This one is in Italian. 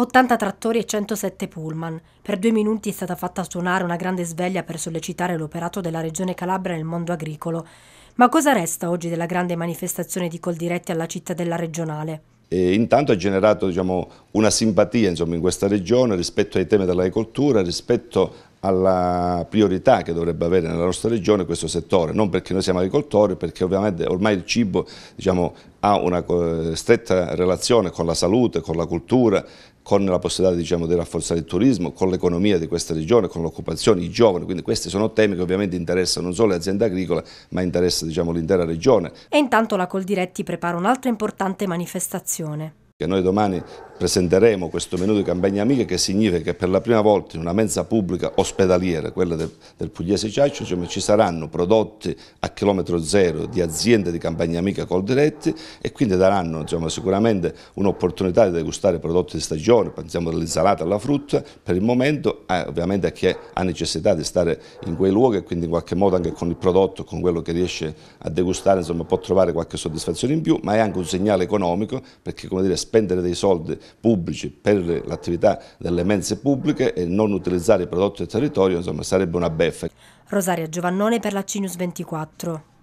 80 trattori e 107 pullman. Per due minuti è stata fatta suonare una grande sveglia per sollecitare l'operato della regione Calabria nel mondo agricolo. Ma cosa resta oggi della grande manifestazione di Coldiretti alla cittadella regionale? E intanto ha generato diciamo, una simpatia insomma, in questa regione rispetto ai temi dell'agricoltura, rispetto alla priorità che dovrebbe avere nella nostra regione questo settore, non perché noi siamo agricoltori, perché ovviamente ormai il cibo diciamo, ha una eh, stretta relazione con la salute, con la cultura, con la possibilità diciamo, di rafforzare il turismo, con l'economia di questa regione, con l'occupazione, i giovani, quindi questi sono temi che ovviamente interessano non solo le aziende agricole ma interessano diciamo, l'intera regione. E intanto la Coldiretti prepara un'altra importante manifestazione. Che noi domani presenteremo questo menù di campagna amiche che significa che per la prima volta in una mensa pubblica ospedaliera, quella del, del Pugliese Ciaccio, cioè, ci saranno prodotti a chilometro zero di aziende di campagna amica col diretti e quindi daranno insomma, sicuramente un'opportunità di degustare prodotti di stagione, pensiamo all'insalata alla frutta, per il momento eh, ovviamente a chi ha necessità di stare in quei luoghi e quindi in qualche modo anche con il prodotto, con quello che riesce a degustare, insomma, può trovare qualche soddisfazione in più, ma è anche un segnale economico perché come dire, spendere dei soldi pubblici per l'attività delle mense pubbliche e non utilizzare i prodotti del territorio insomma, sarebbe una beffa. Rosaria Giovannone per la Cinius 24.